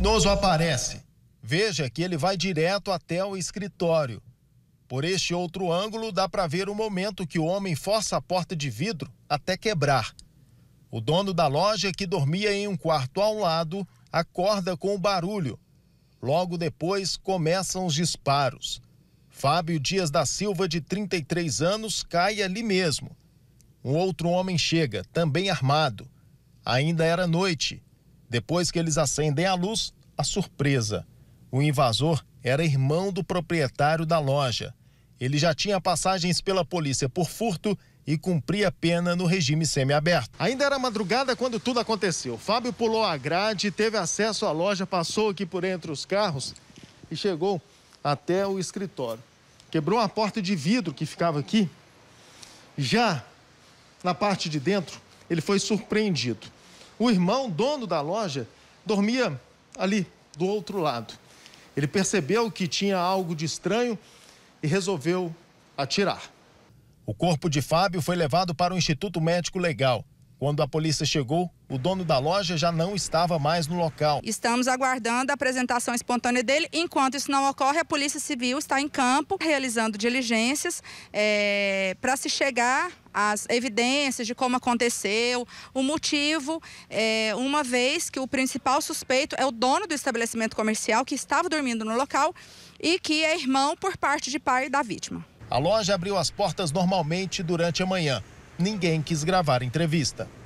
criminoso aparece. Veja que ele vai direto até o escritório. Por este outro ângulo, dá para ver o momento que o homem força a porta de vidro até quebrar. O dono da loja, que dormia em um quarto ao lado, acorda com o barulho. Logo depois, começam os disparos. Fábio Dias da Silva, de 33 anos, cai ali mesmo. Um outro homem chega, também armado. Ainda era noite depois que eles acendem a luz, a surpresa. O invasor era irmão do proprietário da loja. Ele já tinha passagens pela polícia por furto e cumpria pena no regime semiaberto. Ainda era madrugada quando tudo aconteceu. Fábio pulou a grade, teve acesso à loja, passou aqui por entre os carros e chegou até o escritório. Quebrou a porta de vidro que ficava aqui. Já na parte de dentro, ele foi surpreendido. O irmão, dono da loja, dormia ali, do outro lado. Ele percebeu que tinha algo de estranho e resolveu atirar. O corpo de Fábio foi levado para o Instituto Médico Legal. Quando a polícia chegou, o dono da loja já não estava mais no local. Estamos aguardando a apresentação espontânea dele. Enquanto isso não ocorre, a Polícia Civil está em campo realizando diligências é, para se chegar às evidências de como aconteceu, o motivo, é, uma vez que o principal suspeito é o dono do estabelecimento comercial que estava dormindo no local e que é irmão por parte de pai da vítima. A loja abriu as portas normalmente durante a manhã ninguém quis gravar entrevista.